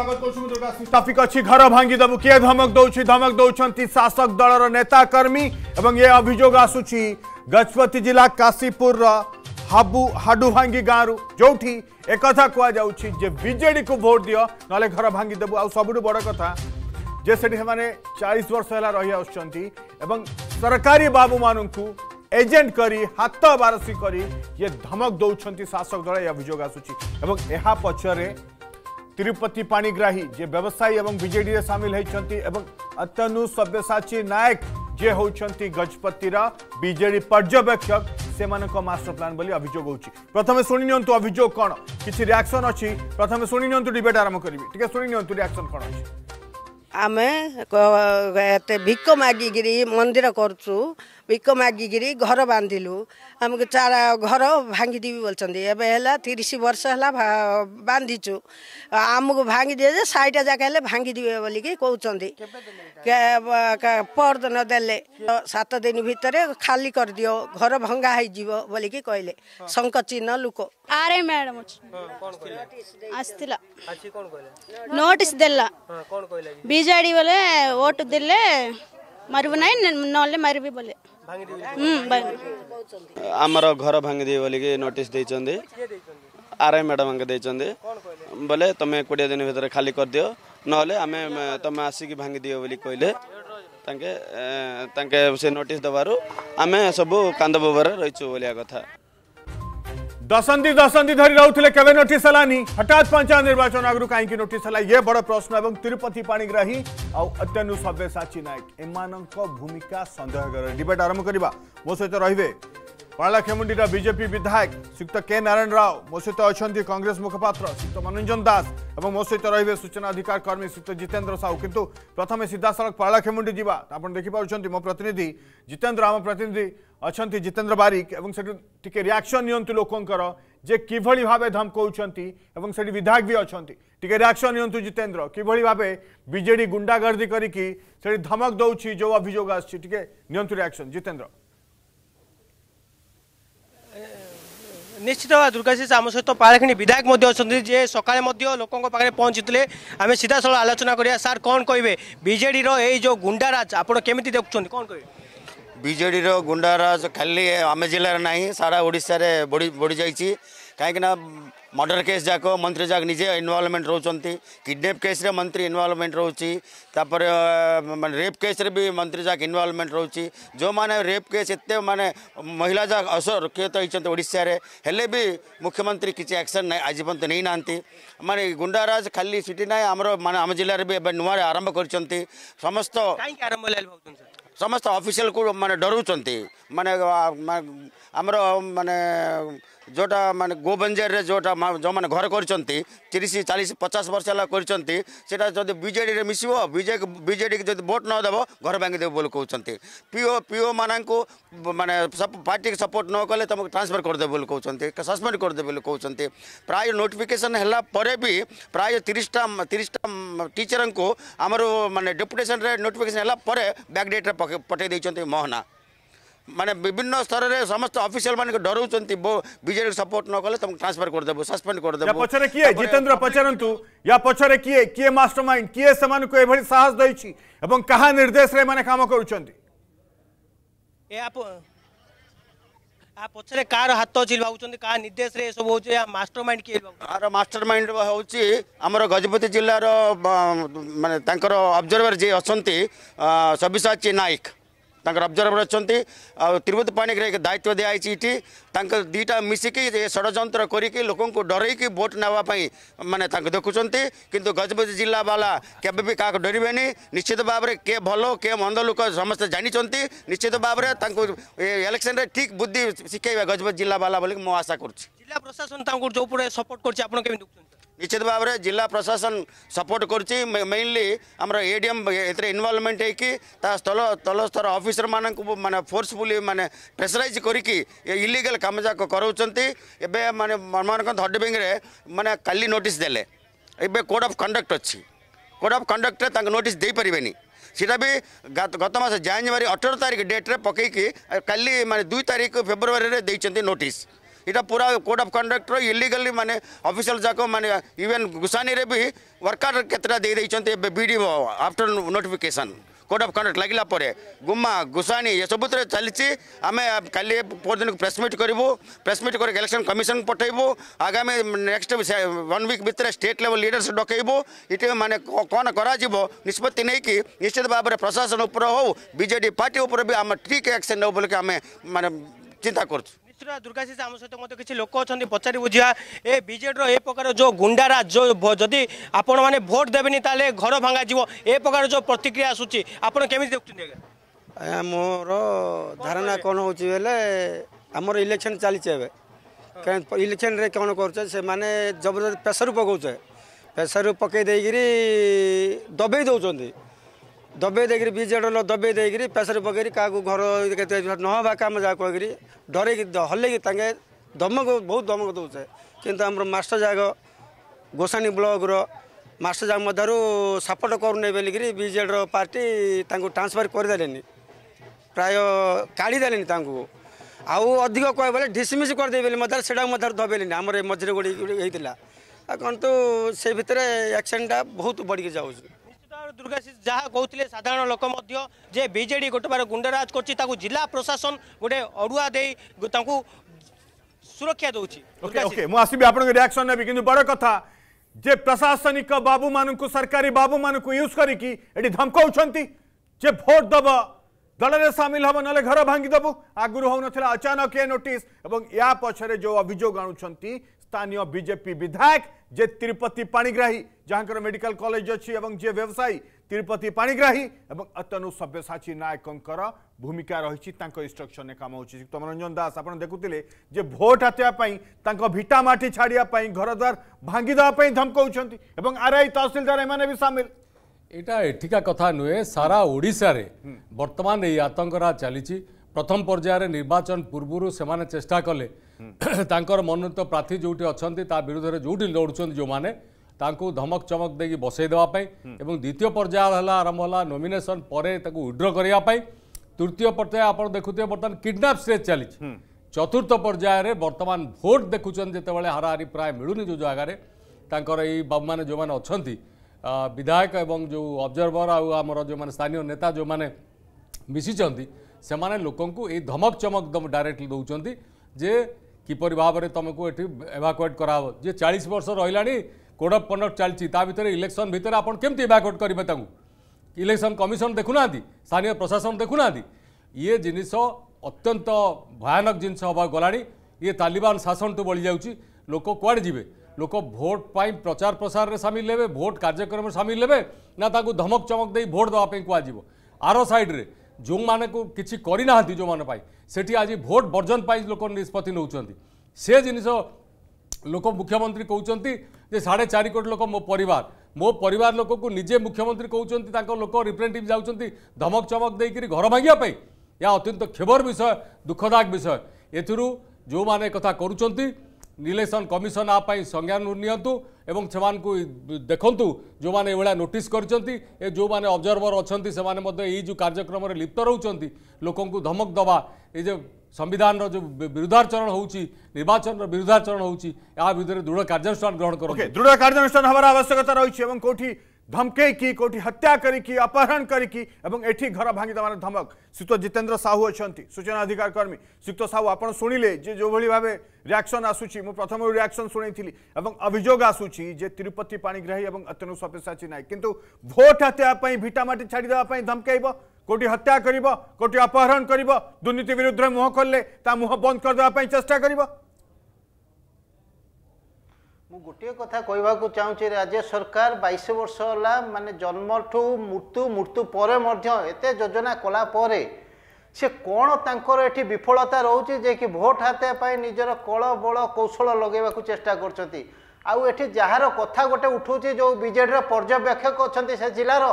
स्वागत कर घर भांगी दबू किए धमक दौर धमक दौरान शासक दल रेता कर्मी एवं ये अभोग आसू गजपति जिला काशीपुर हाबू हाडू भांगी गाँव रु जो एक कह विजे को भोट दि ना घर भांगी देव आ सब बड़ कथा जे से चालीस वर्ष है रही आस सरकारी बाबू मान एजेंट कर हाथ बारसी करी धमक दौर शासक दल ये अभोग आसूँ पक्ष तिरुपति पाणिग्राही जे व्यवसायी एवं बीजेडी विजेडे सामिल होती अतनु सब्यसाची नायक जे होती गजपतिर बीजेडी पर्यवेक्षक से मास्टर प्लान बोली अभियोग हो प्रथम शुणी नि अभियोग कौन किसी रियाक्शन अच्छी प्रथम शुणी नि डिबेट आरंभ करी टे शुणी नि रियाक्शन कौन अच्छी आम भिक मागिकी मंदिर गर्छु पिक मगिक घर बाधि चार घर भागिदिन्छ एरिस वर्ष होला बान्धिचु आमक भाँगिदिए सहित जाक भाँगिदि बोलिक पर्द नदेले सात दिन कर दियो घर भङाइ बोलिक कहिले सङ्कचिह लुक बोले ଆମର ଘର ଭାଙ୍ଗିଦେବେ ବୋଲିକି ନୋଟିସ୍ ଦେଇଛନ୍ତି ଆର୍ ଆଇ ମ୍ୟାଡ଼ାମଙ୍କ ଦେଇଛନ୍ତି ବୋଲେ ତମେ କୋଡ଼ିଏ ଦିନ ଭିତରେ ଖାଲି କରିଦିଅ ନହେଲେ ଆମେ ତମେ ଆସିକି ଭାଙ୍ଗିଦିଅ ବୋଲି କହିଲେ ତାଙ୍କେ ତାଙ୍କେ ସେ ନୋଟିସ୍ ଦେବାରୁ ଆମେ ସବୁ କାନ୍ଦ ବୋବରେ ରହିଛୁ ବୋଲିଆ କଥା दशंधि दशंधि धरी रोते केवे नोट हालानी हठात पंचायत निर्वाचन आगु कहीं नोट है ये बड़ प्रश्न और तिरुपति पाणिग्राही आत्यनु सब्यसाची नायक एम भूमिका सन्देह डिबेट आरंभ करवा मो सहित रे पालाखेमुंडीर बीजेपी विधायक श्रीयुक्त के नारायण राव मो सहित अच्छा कंग्रेस मुखपात्र श्रीक्त मनोरंजन दास और मो सहित रे सूचना अधिकार कर्मी श्रीयुक्त जितेन्द्र साहू कितु प्रथम सीधा साल पालाखेमुंडी जावा आप देखिपुट मो प्रतिनिधि जितेन्द्र आम प्रतिनिधि ଅଛନ୍ତି ଜିତେନ୍ଦ୍ର ବାରିକ ଏବଂ ସେଠୁ ଟିକେ ରିଆକ୍ସନ୍ ନିଅନ୍ତୁ ଲୋକଙ୍କର ଯେ କିଭଳି ଭାବେ ଧମକଉଛନ୍ତି ଏବଂ ସେଠି ବିଧାୟକ ବି ଅଛନ୍ତି ଟିକେ ରିଆକ୍ସନ୍ ନିଅନ୍ତୁ ଜିତେନ୍ଦ୍ର କିଭଳି ଭାବେ ବିଜେଡି ଗୁଣ୍ଡାଗର୍ଦ୍ଦି କରିକି ସେଠି ଧମକ ଦେଉଛି ଯେଉଁ ଅଭିଯୋଗ ଆସୁଛି ଟିକେ ନିଅନ୍ତୁ ରିଆକ୍ସନ୍ ଜିତେନ୍ଦ୍ର নিশ্চিত ভাবে দুর্গাশিষ আমার সহ পাড়াখিনি বিধায়ক অনেক যে সকালে লোক পাখে পৌঁছিলে আমি সিধাসল আলোচনা করা স্যার কম কে বিজেডি এই যে গুন্ডারাজ আপনার কমিটি দেখুন কম কে विजेडर गुंडार खाली आम जिले में ना सारा ओडा बढ़ी जाइए कहीं मर्डर केस जाक मंत्री जाक निजे इनवल्वमेंट रोच किडनाप केस रे मंत्री इनवल्वमेंट रोचर अं, रेप केस रे भी मंत्री जाक इनवल्वमेंट रोच जो माने रेप केस एत माने महिला जाक असुरक्षित होते हेले भी मुख्यमंत्री किसी एक्शन ना आज पर्यटन नहीं ना मानते गुंडाराज खाली सीट ना आम मान आम जिले में नुआ आरंभ कर समस्त ସମସ୍ତ ଅଫିସିଆଲକୁ ମାନେ ଡରୁଛନ୍ତି ମାନେ ଆମର ମାନେ ଯେଉଁଟା ମାନେ ଗୋବଞ୍ଜେରରେ ଯେଉଁଟା ଯେଉଁମାନେ ଘର କରିଛନ୍ତି ତିରିଶ ଚାଳିଶ ପଚାଶ ବର୍ଷ ହେଲା କରିଛନ୍ତି ସେଇଟା ଯଦି ବିଜେଡ଼ିରେ ମିଶିବ ବିଜେପି ବିଜେଡ଼ିକି ଯଦି ଭୋଟ୍ ନ ଦେବ ଘର ଭାଙ୍ଗିଦେବ ବୋଲି କହୁଛନ୍ତି ପିଓ ପିଓମାନଙ୍କୁ ମାନେ ପାର୍ଟିକି ସପୋର୍ଟ ନ କଲେ ତୁମକୁ ଟ୍ରାନ୍ସଫର୍ କରିଦେବେ ବୋଲି କହୁଛନ୍ତି ସସ୍ପେଣ୍ଡ କରିଦେବେ ବୋଲି କହୁଛନ୍ତି ପ୍ରାୟ ନୋଟିଫିକେସନ୍ ହେଲା ପରେ ବି ପ୍ରାୟ ତିରିଶଟା ତିରିଶଟା ଟିଚରଙ୍କୁ ଆମର ମାନେ ଡେପୁଟେସନ୍ରେ ନୋଟିଫିକେସନ୍ ହେଲା ପରେ ବ୍ୟାକ୍ ଡେଟ୍ରେ ପଠାଇ ମହନା ମାନେ ବିଭିନ୍ନ ସ୍ତରରେ ସମସ୍ତ ଅଫିସିଆଲ ମାନଙ୍କୁ ଡରଉଛନ୍ତି ବିଜେଡି ସପୋର୍ଟ ନ କଲେ ତମକୁ ଟ୍ରାନ୍ସଫର କରିଦେବୁ ସସ୍ପେଣ୍ଡ କରିଦେବୁ ପଛରେ କିଏ ଜିତେନ୍ଦ୍ର ପଚାରନ୍ତୁ ୟା ପଛରେ କିଏ କିଏ ମାଷ୍ଟର ମାଇଣ୍ଡ କିଏ ସେମାନଙ୍କୁ ଏଭଳି ସାହସ ଦେଇଛି ଏବଂ କାହା ନିର୍ଦ୍ଦେଶରେ ଏମାନେ କାମ କରୁଛନ୍ତି ଏହା ପଛରେ କାହାର ହାତ ଅଛି ଭାବୁଛନ୍ତି କାହା ନିର୍ଦ୍ଦେଶରେ ଏସବୁ ହେଉଛି ମାଷ୍ଟର ମାଇଣ୍ଡ କିଏ ଆର ମାଷ୍ଟର ମାଇଣ୍ଡ ହେଉଛି ଆମର ଗଜପତି ଜିଲ୍ଲାର ମାନେ ତାଙ୍କର ଅବଜରଭର ଯିଏ ଅଛନ୍ତି ସବିଶାଚୀ ନାୟକ ତାଙ୍କର ଅବଜର୍ଭର ଅଛନ୍ତି ଆଉ ତିରୁପତି ପାଣିଗ୍ରାହୀକି ଦାୟିତ୍ୱ ଦିଆହେଇଛି ଏଠି ତାଙ୍କ ଦୁଇଟା ମିଶିକି ଏ ଷଡ଼ଯନ୍ତ୍ର କରିକି ଲୋକଙ୍କୁ ଡରେଇକି ଭୋଟ୍ ନେବା ପାଇଁ ମାନେ ତାଙ୍କୁ ଦେଖୁଛନ୍ତି କିନ୍ତୁ ଗଜପତି ଜିଲ୍ଲାବାଲା କେବେ ବି କାହାକୁ ଡରିବେନି ନିଶ୍ଚିତ ଭାବରେ କିଏ ଭଲ କିଏ ମନ୍ଦ ଲୋକ ସମସ୍ତେ ଜାଣିଛନ୍ତି ନିଶ୍ଚିତ ଭାବରେ ତାଙ୍କୁ ଇଲେକ୍ସନରେ ଠିକ୍ ବୁଦ୍ଧି ଶିଖେଇବା ଗଜପତି ଜିଲ୍ଲାବାଲା ବୋଲି ମୁଁ ଆଶା କରୁଛି ଜିଲ୍ଲା ପ୍ରଶାସନ ତାଙ୍କୁ ଯେଉଁପଟେ ସପୋର୍ଟ କରୁଛି ଆପଣ କେମିତି ଦେଖୁଛନ୍ତି ନିଶ୍ଚିତ ଭାବରେ ଜିଲ୍ଲା ପ୍ରଶାସନ ସପୋର୍ଟ କରୁଛି ମେନଲି ଆମର ଏ ଡି ଏମ୍ ଏଥିରେ ଇନଭଲ୍ଭମେଣ୍ଟ ହେଇକି ତା ସ୍ଥଳ ତଳସ୍ତର ଅଫିସରମାନଙ୍କୁ ମାନେ ଫୋର୍ସଫୁଲି ମାନେ ପ୍ରେସରାଇଜ୍ କରିକି ଏ ଇଲିଗାଲ୍ କାମ ଯାକ କରାଉଛନ୍ତି ଏବେ ମାନେ ମନମୋହନ ଧର୍ଡିବିଂରେ ମାନେ କାଲି ନୋଟିସ୍ ଦେଲେ ଏବେ କୋଡ଼ ଅଫ୍ କଣ୍ଡକ୍ଟ ଅଛି କୋଡ଼ ଅଫ୍ କଣ୍ଡକ୍ଟରେ ତାଙ୍କୁ ନୋଟିସ୍ ଦେଇପାରିବେନି ସେଇଟା ବି ଗତ ମାସ ଜାନୁଆରୀ ଅଠର ତାରିଖ ଡେଟ୍ରେ ପକାଇକି କାଲି ମାନେ ଦୁଇ ତାରିଖ ଫେବୃଆରୀରେ ଦେଇଛନ୍ତି ନୋଟିସ୍ इटा पूरा कोड ऑफ कंडक्टर इलीगली माने ऑफिशियल जाक माने इवन गुसानी रे भी वर्कर केतरा दे दैछते बीडी after notification code of conduct लगला परे गुम्मा गुसानी ये सबुत रे चलिछि आमे काली परदिन प्रेस मीट करबो प्रेस मीट कर इलेक्शन कमीशन पठेबो आगामी नेक्स्ट वन वीक भितर स्टेट लेवल लीडर्स डकेबो इते माने कोन करा जिवो निष्पत्ति नै कि निश्चित बाबरे प्रशासन ऊपर हो बीजेडी पार्टी ऊपर भी आमे ठीक एक्शन नै बोलके आमे माने चिंता करछु मित्र दुर्गा सी आम सहित मत किसी लोक अच्छा पचारि बुझा ए विजेडर ए प्रकार जो गुंडाराज जो जदि आपण मैंने भोट देवे तेल घर भांगा जीव ए प्रकार जो प्रतिक्रिया आसूची आपड़ केमी देखते आज्ञा मोर धारणा कौन हो आमर इलेक्शन चलचे इलेक्शन रे कौन कर जबरदस्त प्रेसर पकाचे प्रेसर पकई देकर दबई दौरान दबाईदेक विजेडर दबाईदेक प्रेसर पकई क्या घर नवा कम जहाँ कहीकि डर हल्ले दमक बहुत दमक दौचे किंतु आम मास्टर जाग गोसाणी ब्लक्र मास्टर जाग मधर सपोर्ट करूना बोलिकी विजेडर पार्टी ट्रांसफर करदे प्राय काढ़ीदे आउ अधिक कह बोले डिसमिस करदे बोले से दबेले आमर मझे गोड़ी होता किंतु से भितर एक्सीडेंटा बहुत बढ़ जाऊँ दुर्गाशीष जहाँ कहते साधारण लोक जे बीजेडी गोटे बार गुंडराज कर जिला प्रशासन गोटे अड़ुआ दे सुरक्षा दौके रियाक्शन ने बड़ कथा जे प्रशासनिक बाबू मान सरकारी बाबू मान यूज करमकाउंटे भोट दब दल में सामिल हम ना घर भांगिदेबु आगु हो अचानक ये नोटिस या पचर जो अभोग आणुंच विधायक जे तिरुपति पाणीग्राही जहाँकर मेडिकल कलेज अच्छी और जे व्यवसायी तिरुपति पाणिग्राही और अतनु सभ्यसाची नायकों भूमिका रही इन्स्ट्रक्शन कम होक्त मनोरंजन दास आप देखुले जे भोट हाथापी भिटामाटी छाड़ापी घरद्वार भांगीदेप धमकाउं आर आई तहसिलदार एम भी सामिल এটা এঠিকা কথা নুহে সারা ওড়িশার বর্তমান এই আতঙ্করা চালিছি প্রথম পর্যায়ে নির্বাচন পূর্বর সেমানে চেষ্টা কলে তাঁর মনোনীত প্রার্থী যেটি অনেক তা বিরুদ্ধে যেটি লড়ুচ্ছেন যে ତାଙ୍କୁ ଧମକ ଚମକ ଦେଇକି ବସେଇ ଦେବା ପାଇଁ ଏବଂ ଦ୍ୱିତୀୟ ପର୍ଯ୍ୟାୟ ହେଲା ଆରମ୍ଭ ହେଲା ନୋମିନେସନ୍ ପରେ ତାକୁ ୱିଡ୍ର କରିବା ପାଇଁ ତୃତୀୟ ପର୍ଯ୍ୟାୟ ଆପଣ ଦେଖୁଥିବେ ବର୍ତ୍ତମାନ କିଡ଼ନାପ୍ ଷ୍ଟେଜ୍ ଚାଲିଛି ଚତୁର୍ଥ ପର୍ଯ୍ୟାୟରେ ବର୍ତ୍ତମାନ ଭୋଟ୍ ଦେଖୁଛନ୍ତି ଯେତେବେଳେ ହାରାହାରି ପ୍ରାୟ ମିଳୁନି ଯେଉଁ ଜାଗାରେ ତାଙ୍କର ଏଇ ବାବୁମାନେ ଯେଉଁମାନେ ଅଛନ୍ତି ବିଧାୟକ ଏବଂ ଯେଉଁ ଅବଜର୍ଭର ଆଉ ଆମର ଯେଉଁମାନେ ସ୍ଥାନୀୟ ନେତା ଯେଉଁମାନେ ମିଶିଛନ୍ତି ସେମାନେ ଲୋକଙ୍କୁ ଏଇ ଧମକ ଚମକ ଡାଇରେକ୍ଟଲି ଦେଉଛନ୍ତି ଯେ କିପରି ଭାବରେ ତୁମକୁ ଏଠି ଏଭାକୁଏଟ୍ କରାହେବ ଯିଏ ଚାଳିଶ ବର୍ଷ ରହିଲାଣି କୋଡ଼ପଣ୍ଡ ଚାଲିଛି ତା ଭିତରେ ଇଲେକ୍ସନ୍ ଭିତରେ ଆପଣ କେମିତି ବ୍ୟାକ୍ଆଉଟ୍ କରିବେ ତାଙ୍କୁ ଇଲେକ୍ସନ୍ କମିଶନ ଦେଖୁନାହାନ୍ତି ସ୍ଥାନୀୟ ପ୍ରଶାସନ ଦେଖୁନାହାନ୍ତି ଇଏ ଜିନିଷ ଅତ୍ୟନ୍ତ ଭୟାନକ ଜିନିଷ ହେବାକୁ ଗଲାଣି ଇଏ ତାଲିବାନ ଶାସନଠୁ ବଳିଯାଉଛି ଲୋକ କୁଆଡ଼େ ଯିବେ ଲୋକ ଭୋଟ୍ ପାଇଁ ପ୍ରଚାର ପ୍ରସାରରେ ସାମିଲ ହେବେ ଭୋଟ୍ କାର୍ଯ୍ୟକ୍ରମରେ ସାମିଲ ହେବେ ନା ତାଙ୍କୁ ଧମକ ଚମକ ଦେଇ ଭୋଟ୍ ଦେବା ପାଇଁ କୁହାଯିବ ଆର ସାଇଡ଼୍ରେ ଯେଉଁମାନଙ୍କୁ କିଛି କରିନାହାନ୍ତି ଯେଉଁମାନଙ୍କ ପାଇଁ ସେଠି ଆଜି ଭୋଟ୍ ବର୍ଜନ ପାଇଁ ଲୋକ ନିଷ୍ପତ୍ତି ନେଉଛନ୍ତି ସେ ଜିନିଷ লোক মুখ্যমন্ত্রী কৌঁচি যে সাড়ে চারি কোটি লোক মো পরিবার মো পরিবার লোককে নিজে মুখ্যমন্ত্রী কৌঁচি তাঁর লোক রিপ্রেজেটিভ যাচ্ছেন ধমক চমক দিয়ে ঘর ভাঙিয়া ଏହା ଅତ୍ୟନ୍ତ କ୍ଷେବର ବିଷୟ ଦୁଃଖଦାୟକ ବିଷୟ ଏଥିରୁ ଯେଉଁମାନେ କଥା କରୁଛନ୍ତି ଇଲେକ୍ସନ୍ କମିଶନ୍ ଆ ପାଇଁ ସଂଜ୍ଞାନ ନିଅନ୍ତୁ ଏବଂ ସେମାନଙ୍କୁ ଦେଖନ୍ତୁ ଯେଉଁମାନେ ଏଭଳିଆ ନୋଟିସ୍ କରିଛନ୍ତି ଏ ଯେଉଁମାନେ ଅବଜର୍ଭର ଅଛନ୍ତି ସେମାନେ ମଧ୍ୟ ଏଇ ଯେଉଁ କାର୍ଯ୍ୟକ୍ରମରେ ଲିପ୍ତ ରହୁଛନ୍ତି ଲୋକଙ୍କୁ ଧମକ ଦେବା ଏ ଯେଉଁ संविधान जो विरुद्धाचरण होवाचन विरुद्धाचरण होऊची या दृढ कार्यानुषान ग्रहण कर दृढ कार्यानुषान हमारे आवश्यकता रही है कोठी धमकेकी कौटी हत्या करी अपहरण करी एटी घर भांगी देवान धमक श्रीयुक्त जितेन्द्र साहू अच्छा सूचना अधिकार कर्मी श्रीयुक्त साहू आप शुणिले जे जो भाई भाव रियाक्शन आसूसी मुझ प्रथम रियाक्शन शुणी थी अभोग आसूची तिरुपति पाणीग्राही और अत्यनु सप्यसाची नायक कि भोट हत्या भिटामाटी छाड़ देवाई धमकेब কোটি হত্যা করব কোটি অপহরণ করব দুর্নীতি বিরুদ্ধে মুহ কলে তা মুহ বন্ধ করেদেওয়া চেষ্টা করব ମୁଁ ଗୋଟିଏ କଥା କହିବାକୁ ଚାହୁଁଛି ରାଜ୍ୟ ସରକାର ବାଇଶ ବର୍ଷ ହେଲା ମାନେ ଜନ୍ମଠୁ ମୃତ୍ୟୁ ମୃତ୍ୟୁ ପରେ ମଧ୍ୟ ଏତେ ଯୋଜନା କଲା ପରେ ସେ କ'ଣ ତାଙ୍କର ଏଠି ବିଫଳତା ରହୁଛି ଯେ କି ଭୋଟ ହାତିଆ ପାଇଁ ନିଜର କଳ ବଳ କୌଶଳ ଲଗାଇବାକୁ ଚେଷ୍ଟା କରୁଛନ୍ତି ଆଉ ଏଠି ଯାହାର କଥା ଗୋଟେ ଉଠୁଛି ଯେଉଁ ବିଜେଡ଼ିର ପର୍ଯ୍ୟବେକ୍ଷକ ଅଛନ୍ତି ସେ ଜିଲ୍ଲାର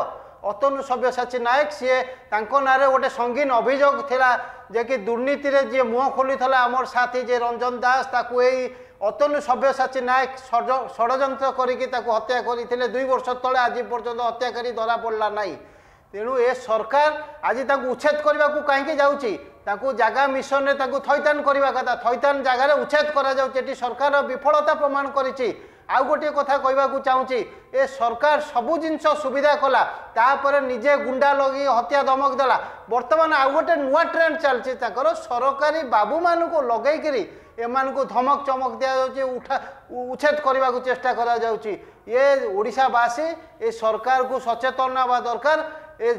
ଅତନୁ ସବ୍ୟସାଚୀ ନାୟକ ସିଏ ତାଙ୍କ ନାଁରେ ଗୋଟେ ସଙ୍ଗୀନ ଅଭିଯୋଗ ଥିଲା ଯେ କି ଦୁର୍ନୀତିରେ ଯିଏ ମୁହଁ ଖୋଲିଥିଲା ଆମର ସାଥୀ ଯେ ରଞ୍ଜନ ଦାସ ତାକୁ ଏଇ ଅତନୁ ସବ୍ୟସାଚୀ ନାୟକ ଷଡ଼ଯନ୍ତ୍ର କରିକି ତାକୁ ହତ୍ୟା କରିଥିଲେ ଦୁଇ ବର୍ଷ ତଳେ ଆଜି ପର୍ଯ୍ୟନ୍ତ ହତ୍ୟାକାରୀ ଧରାପଡ଼ିଲା ନାହିଁ ତେଣୁ ଏ ସରକାର ଆଜି ତାଙ୍କୁ ଉଚ୍ଛେଦ କରିବାକୁ କାହିଁକି ଯାଉଛି ତାଙ୍କୁ ଜାଗା ମିଶନରେ ତାଙ୍କୁ ଥଇଥାନ କରିବା କଥା ଥଇଥାନ ଜାଗାରେ ଉଚ୍ଛେଦ କରାଯାଉଛି ଏଠି ସରକାରର ବିଫଳତା ପ୍ରମାଣ କରିଛି ଆଉ ଗୋଟିଏ କଥା କହିବାକୁ ଚାହୁଁଛି ଏ ସରକାର ସବୁ ଜିନିଷ ସୁବିଧା କଲା ତାପରେ ନିଜେ ଗୁଣ୍ଡା ଲଗି ହତ୍ୟା ଧମକ ଦେଲା ବର୍ତ୍ତମାନ ଆଉ ଗୋଟେ ନୂଆ ଟ୍ରେଣ୍ଡ ଚାଲିଛି ତାଙ୍କର ସରକାରୀ ବାବୁମାନଙ୍କୁ ଲଗେଇକିରି ଏମାନଙ୍କୁ ଧମକ ଚମକ ଦିଆଯାଉଛି ଉଠା ଉଚ୍ଛେଦ କରିବାକୁ ଚେଷ୍ଟା କରାଯାଉଛି ଏ ଓଡ଼ିଶାବାସୀ ଏ ସରକାରକୁ ସଚେତନ ହେବା ଦରକାର ଏ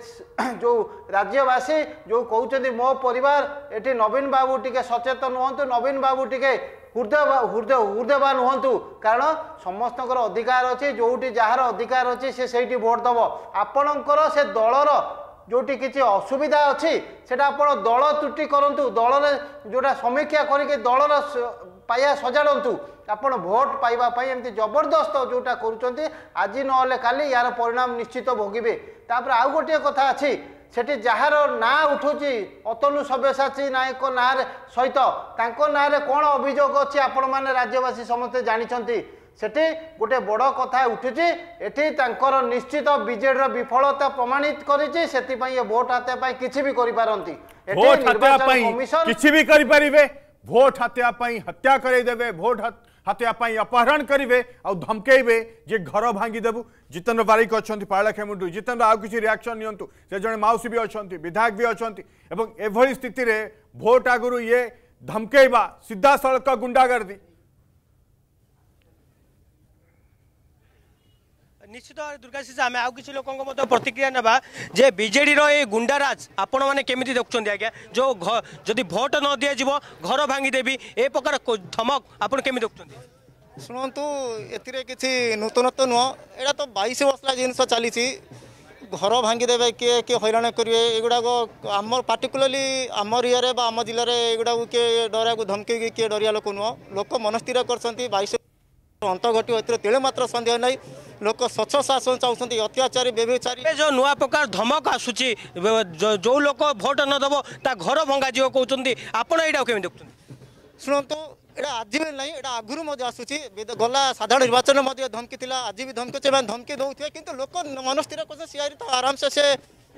ଯେଉଁ ରାଜ୍ୟବାସୀ ଯେଉଁ କହୁଛନ୍ତି ମୋ ପରିବାର ଏଠି ନବୀନ ବାବୁ ଟିକେ ସଚେତନ ହୁଅନ୍ତୁ ନବୀନ ବାବୁ ଟିକେ ହୃଦୟ ହୃଦୟ ହୃଦୟବାନ ହୁଅନ୍ତୁ କାରଣ ସମସ୍ତଙ୍କର ଅଧିକାର ଅଛି ଯେଉଁଠି ଯାହାର ଅଧିକାର ଅଛି ସେ ସେଇଠି ଭୋଟ୍ ଦେବ ଆପଣଙ୍କର ସେ ଦଳର ଯେଉଁଠି କିଛି ଅସୁବିଧା ଅଛି ସେଇଟା ଆପଣ ଦଳ ତ୍ରୁଟି କରନ୍ତୁ ଦଳରେ ଯେଉଁଟା ସମୀକ୍ଷା କରିକି ଦଳର ପାଇବା ସଜାଡ଼ନ୍ତୁ ଆପଣ ଭୋଟ୍ ପାଇବା ପାଇଁ ଏମିତି ଜବରଦସ୍ତ ଯେଉଁଟା କରୁଛନ୍ତି ଆଜି ନହେଲେ କାଲି ଏହାର ପରିଣାମ ନିଶ୍ଚିତ ଭୋଗିବେ ତାପରେ ଆଉ ଗୋଟିଏ କଥା ଅଛି ସେଠି ଯାହାର ନାଁ ଉଠୁଛି ଅତନୁ ସବ୍ୟସାଚୀ ନାୟକ ନାଁରେ ସହିତ ତାଙ୍କ ନାଁରେ କ'ଣ ଅଭିଯୋଗ ଅଛି ଆପଣମାନେ ରାଜ୍ୟବାସୀ ସମସ୍ତେ ଜାଣିଛନ୍ତି ସେଠି ଗୋଟେ ବଡ଼ କଥା ଉଠୁଛି ଏଠି ତାଙ୍କର ନିଶ୍ଚିତ ବିଜେଡ଼ିର ବିଫଳତା ପ୍ରମାଣିତ କରିଛି ସେଥିପାଇଁ ଏ ଭୋଟ ହାତିଆ ପାଇଁ କିଛି ବି କରିପାରନ୍ତି ଭୋଟ୍ ହାତିଆ ପାଇଁ କିଛି ବି କରିପାରିବେ ଭୋଟ୍ ହାତିଆ ପାଇଁ ହତ୍ୟା କରେଇଦେବେ ଭୋଟ हत्या अपहरण करेंगे आमकैबे जे घर भांगिदेबू जितेन्द्र बारिक अच्छा पालाखेमुंडू जितेन्द्र आउ किसी रियाक्शन निजे मौसी भी अच्छा विधायक भी अच्छा स्थित भोट आगु ये धमकैवा सीधा सड़क गुंडागर्दी ନିଶ୍ଚିତ ଦୁର୍ଗା ଶିଶା ଆମେ ଆଉ କିଛି ଲୋକଙ୍କ ମଧ୍ୟ ପ୍ରତିକ୍ରିୟା ନେବା ଯେ ବିଜେଡ଼ିର ଏ ଗୁଣ୍ଡାରାଜ ଆପଣମାନେ କେମିତି ଦେଖୁଛନ୍ତି ଆଜ୍ଞା ଯେଉଁ ଯଦି ଭୋଟ ନ ଦିଆଯିବ ଘର ଭାଙ୍ଗିଦେବି ଏ ପ୍ରକାର ଧମକ ଆପଣ କେମିତି ଦେଖୁଛନ୍ତି ଶୁଣନ୍ତୁ ଏଥିରେ କିଛି ନୂତନତ୍ୱ ନୁହଁ ଏଇଟା ତ ବାଇଶ ମସଲା ଜିନିଷ ଚାଲିଛି ଘର ଭାଙ୍ଗିଦେବେ କିଏ କିଏ ହଇରାଣ କରିବେ ଏଗୁଡ଼ାକ ଆମ ପାର୍ଟିକୁଲାରଲି ଆମ ଏରିଆରେ ବା ଆମ ଜିଲ୍ଲାରେ ଏଗୁଡ଼ାକୁ କିଏ ଡରିବାକୁ ଧମକେଇକି କିଏ ଡରିଆ ଲୋକ ନୁହଁ ଲୋକ ମନସ୍ଥିର କରିଛନ୍ତି ବାଇଶ অন্ত ঘটিব এতে তেলে মাত্র সন্দেহ নাই লোক স্বচ্ছ শাসন চাউছেন অত্যাচারী ব্যবচারী যে নূয়া প্রকার ধমক আসুচি যে লোক ভোট নদেব তা ঘর ভঙ্গা যাব কৌন আপনার এটা কেমন দেখুন শুনতো এটা আজি বি নাই এটা আগুন আসুচি গলা সাধারণ নির্বাচন ধমকি লা আজি বি ধমকি ধমকি দৌথে কিন্তু লোক মনস্থির করছে সি আরামসে সে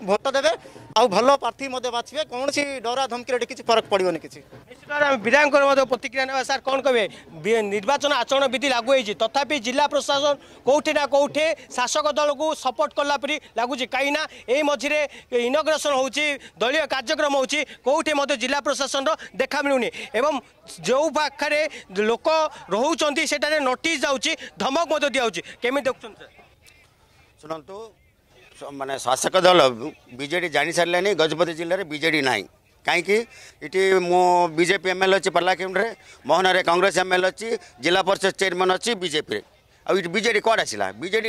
ভোট দেবে আউ ভালো প্রার্থী মধ্যে বাছবে কোণী ডরা ধমকিরে কিছু ফরক পড়বনি কিছু নিশ্চিত ভাবে আমি বিধায়কর মধ্যে প্রতিক্রিয়া নেওয়া স্যার কোণ কবে নির্বাচন আচরণ বিধি লাগু হয়েছে তথাপি জেলা প্রশাসন কোটি না কোটি শাসক দলকু সপোর্ট কলাপরি লাগুছে কিনা এই মঝিরে ইনগ্রেসন হচ্ছে দলীয় কার্যক্রম হচ্ছে কোটি মধ্যে জেলা প্রশাসনর দেখা মিলুনি এবং যে পাখে লোক রহুচার সেটার নোটিস যাচ্ছে ধমক মধ্যে দিয়া হচ্ছে কেমি দেখছেন শুনতু म शासक दल विजेडी जानिसार गजपति जिल्ले विजेडिडिडिड नै काहीँक यी म विजेपि एमएलए अलिक मोहन मोहना कङ्ग्रेस एमएलए अहि ज परिषद चेयरम्यान अलिक विजेपि अब यी विजेडि कहाँ आसला विजेड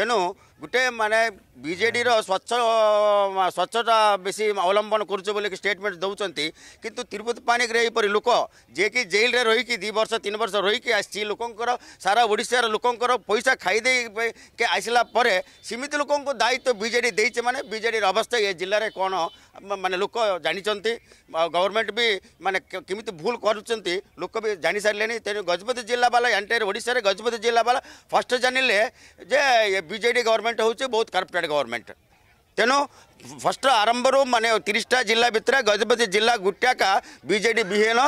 ତେଣୁ ଗୋଟେ ମାନେ ବିଜେଡ଼ିର ସ୍ୱଚ୍ଛ ସ୍ୱଚ୍ଛତା ବେଶୀ ଅବଲମ୍ବନ କରୁଛୁ ବୋଲିକି ଷ୍ଟେଟମେଣ୍ଟ ଦେଉଛନ୍ତି କିନ୍ତୁ ତିରୁପତି ପାଣିଗ୍ରେ ଏହିପରି ଲୋକ ଯିଏକି ଜେଲରେ ରହିକି ଦୁଇ ବର୍ଷ ତିନି ବର୍ଷ ରହିକି ଆସିଛି ଲୋକଙ୍କର ସାରା ଓଡ଼ିଶାର ଲୋକଙ୍କର ପଇସା ଖାଇଦେଇକି ଆସିଲା ପରେ ସେମିତି ଲୋକଙ୍କୁ ଦାୟିତ୍ୱ ବିଜେଡ଼ି ଦେଇଛି ମାନେ ବିଜେଡ଼ିର ଅବସ୍ଥା ଏ ଜିଲ୍ଲାରେ କ'ଣ ମାନେ ଲୋକ ଜାଣିଛନ୍ତି ଗଭର୍ଣ୍ଣମେଣ୍ଟ ବି ମାନେ କେମିତି ଭୁଲ କରୁଛନ୍ତି ଲୋକ ବି ଜାଣିସାରିଲେଣି ତେଣୁ ଗଜପତି ଜିଲ୍ଲାବାଲା ଏଣ୍ଟାୟାର ଓଡ଼ିଶାରେ ଗଜପତି ଜିଲ୍ଲାବାଲା ଫାର୍ଷ୍ଟ ଜାଣିଲେ ଯେ बीजेडी गवर्नमेंट हूँ बहुत करप्टेड गवर्नमेंट तेणु फर्स्ट आरंभ रु मान तीसटा जिला भितर गजपति जिला गोटा का विजेडी विहीन